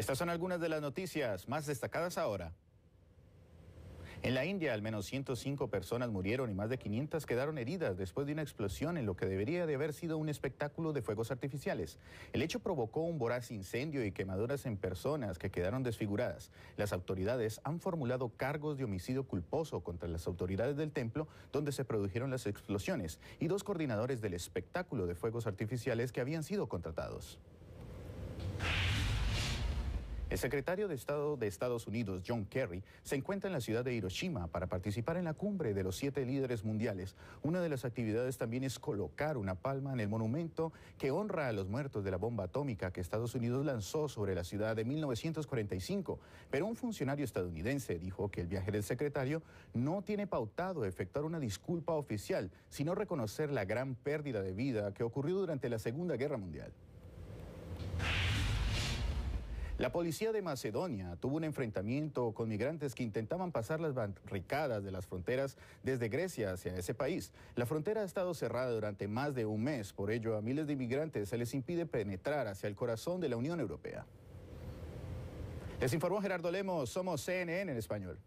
Estas son algunas de las noticias más destacadas ahora. En la India, al menos 105 personas murieron y más de 500 quedaron heridas después de una explosión en lo que debería de haber sido un espectáculo de fuegos artificiales. El hecho provocó un voraz incendio y quemaduras en personas que quedaron desfiguradas. Las autoridades han formulado cargos de homicidio culposo contra las autoridades del templo donde se produjeron las explosiones y dos coordinadores del espectáculo de fuegos artificiales que habían sido contratados. El secretario de Estado de Estados Unidos, John Kerry, se encuentra en la ciudad de Hiroshima para participar en la cumbre de los siete líderes mundiales. Una de las actividades también es colocar una palma en el monumento que honra a los muertos de la bomba atómica que Estados Unidos lanzó sobre la ciudad de 1945. Pero un funcionario estadounidense dijo que el viaje del secretario no tiene pautado efectuar una disculpa oficial, sino reconocer la gran pérdida de vida que ocurrió durante la Segunda Guerra Mundial. La policía de Macedonia tuvo un enfrentamiento con migrantes que intentaban pasar las barricadas de las fronteras desde Grecia hacia ese país. La frontera ha estado cerrada durante más de un mes, por ello a miles de migrantes se les impide penetrar hacia el corazón de la Unión Europea. Les informó Gerardo Lemos, somos CNN en español.